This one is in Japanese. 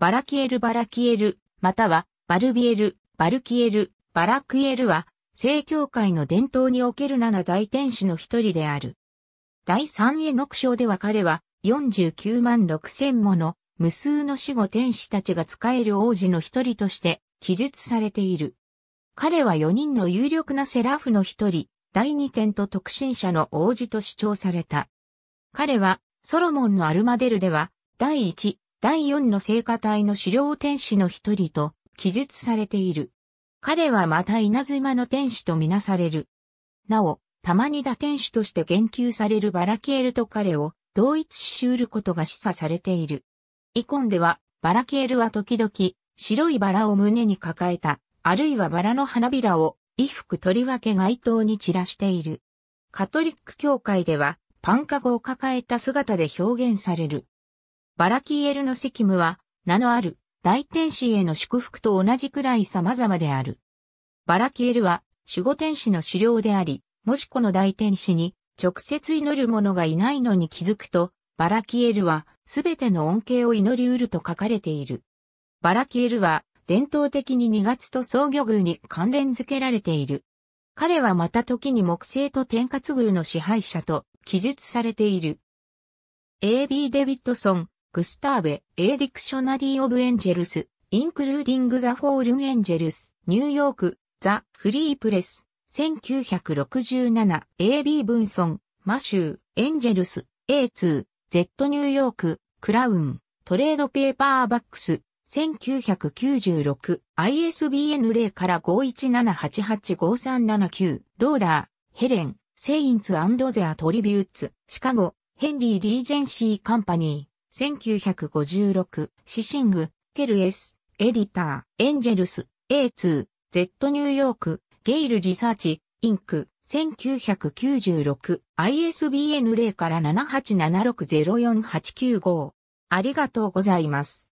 バラキエル・バラキエル、または、バルビエル、バルキエル、バラクエルは、正教会の伝統における七大天使の一人である。第三への章では彼は、49万6千もの、無数の死後天使たちが仕える王子の一人として、記述されている。彼は4人の有力なセラフの一人、第二点と特進者の王子と主張された。彼は、ソロモンのアルマデルでは、第一、第四の聖歌隊の狩猟天使の一人と記述されている。彼はまた稲妻の天使とみなされる。なお、たまに打天使として言及されるバラケールと彼を同一し得ることが示唆されている。イコンでは、バラケールは時々、白いバラを胸に抱えた、あるいはバラの花びらを、衣服とりわけ街灯に散らしている。カトリック教会では、パンカゴを抱えた姿で表現される。バラキエルの責務は、名のある、大天使への祝福と同じくらい様々である。バラキエルは、守護天使の狩猟であり、もしこの大天使に、直接祈る者がいないのに気づくと、バラキエルは、すべての恩恵を祈りうると書かれている。バラキエルは、伝統的に2月と創魚宮に関連づけられている。彼はまた時に木星と天活宮の支配者と記述されている。A.B. デビッドソン、グスターベ、A Dictionary of Angels, Including the Fallen Angels, ニューヨーク、ザ・フリープレス、1967、AB ブンソン、マシュー、エンジェルス、A2、Z ニューヨーク、クラウン、トレードペーパーバックス、1996、ISBN 0から517885379、ローダー、ヘレン、セインツゼアトリビューツ、シカゴ、ヘンリー・リージェンシー・カンパニー。1956、シシング、ケルエス、エディター、エンジェルス、A2、Z ニューヨーク、ゲイルリサーチ、インク、1996、ISBN 0から787604895。ありがとうございます。